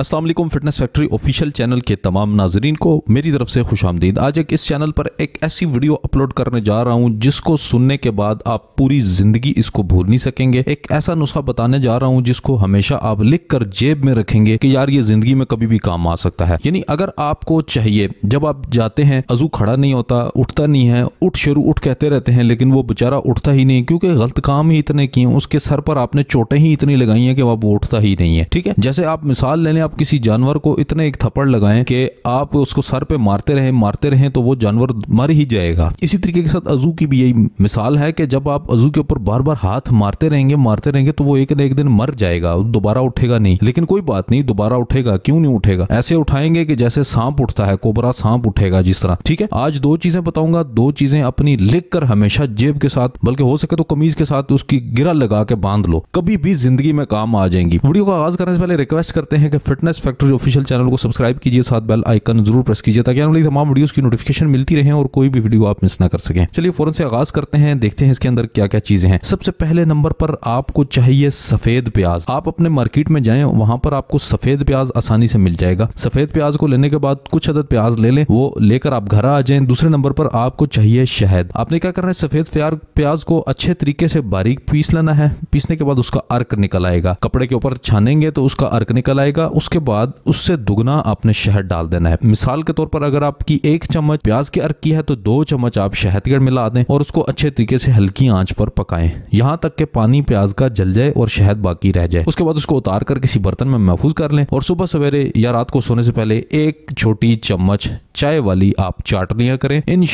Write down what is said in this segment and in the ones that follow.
Aslam fitness factory official channel के तमाम नाजरीन को मेरी तरफ से खुश आमदीद आज एक इस चैनल पर एक ऐसी वीडियो अपलोड करने जा रहा हूँ जिसको सुनने के बाद आप पूरी ज़िंदगी इसको भूल नहीं सकेंगे एक ऐसा नुस्खा बताने जा रहा हूँ जिसको हमेशा आप लिख कर जेब में रखेंगे कि यार ये ज़िंदगी में कभी भी काम आ सकता है यानी अगर आपको चाहिए जब आप जाते हैं अजू खड़ा नहीं होता उठता नहीं है उठ शुरू उठ कहते रहते हैं लेकिन वो बेचारा उठता ही नहीं क्योंकि गलत काम ही इतने किए उसके सर पर आपने चोटें ही इतनी लगाई हैं कि वह वो उठता ही नहीं है ठीक है जैसे आप मिसाल लेने आप किसी जानवर को इतने एक थप्पड़ लगाएं कि आप उसको सर पे मारते रहें मारते रहें तो वो जानवर मर ही जाएगा इसी तरीके के साथ अजू की भी यही मिसाल है कि जब आप अजू के ऊपर बार बार हाथ मारते रहेंगे मारते रहेंगे तो वो एक ना एक दिन मर जाएगा दोबारा उठेगा नहीं लेकिन कोई बात नहीं दोबारा उठेगा क्यों नहीं उठेगा ऐसे उठाएंगे कि जैसे सांप उठता है कोबरा सांप उठेगा जिस तरह ठीक है आज दो चीजें बताऊंगा दो चीजें अपनी लिख कर हमेशा जेब के साथ बल्कि हो सके तो कमीज के साथ उसकी गिरा लगा के बांध लो कभी भी जिंदगी में काम आ जाएंगी वीडियो का आगाज करने से पहले रिक्वेस्ट करते हैं कि fit fitness factory official channel को सब्सक्राइब कीजिए साथ बेल आइकन जरूर प्रेस कीजिए ताकि आने वाली तमाम वीडियोस की नोटिफिकेशन मिलती रहे और कोई भी वीडियो आप मिस ना कर सकें चलिए फौरन से आगाज करते हैं देखते हैं इसके अंदर क्या क्या चीजें हैं सबसे पहले नंबर पर आपको चाहिए सफेद प्याज आप अपने मार्केट में जाए वहां पर आपको सफेद प्याज आसानी से मिल जाएगा सफेद प्याज को लेने के बाद कुछ अदद प्याज ले लें वो लेकर आप घर आ जाए दूसरे नंबर पर आपको चाहिए शहद आपने क्या करना है सफेद प्याज को अच्छे तरीके से बारीक पीस लेना है पीसने के बाद उसका अर्क निकल आएगा कपड़े के ऊपर छानेंगे तो उसका अर्क निकल आएगा उसके बाद उससे दुगना आपने शहद डाल देना है मिसाल के तौर पर अगर आपकी एक चम्मच प्याज की अर्क की है तो दो चम्मच आप शहद गढ़ मिला दें और उसको अच्छे तरीके से हल्की आंच पर पकाएं यहाँ तक के पानी प्याज का जल जाए और शहद बाकी रह जाए उसके बाद उसको उतार कर किसी बर्तन में महफूज कर लें और सुबह सवेरे या रात को सोने से पहले एक छोटी चम्मच चाय वाली आप चाट लिया करें इन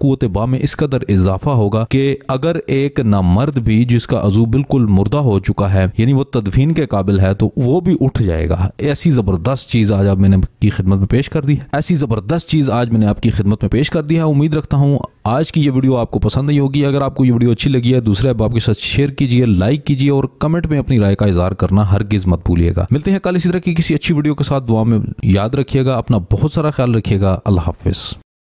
कुत बा में इस कदर इजाफा होगा कि अगर एक नामर्द भी जिसका अजू बिल्कुल मुर्दा हो चुका है यानी वो तदफीन के काबिल है तो वो भी उठ जाएगा ऐसी ज़बरदस्त चीज़ आज आप मैंने की खिदमत में पेश कर दी है ऐसी ज़बरदस्त चीज़ आज मैंने आपकी खिदमत में पेश कर दी है उम्मीद रखता हूँ आज की ये वीडियो आपको पसंद नहीं होगी अगर आपको ये वीडियो अच्छी लगी है दूसरे अब आपके साथ शेयर कीजिए लाइक कीजिए और कमेंट में अपनी राय का इजहार करना हर किस मत भूलिएगा मिलते हैं कल इसी तरह की किसी अच्छी वीडियो के साथ दुआ में याद रखिएगा अपना बहुत सारा ख्याल रखिएगा अल्लाह हाफिज़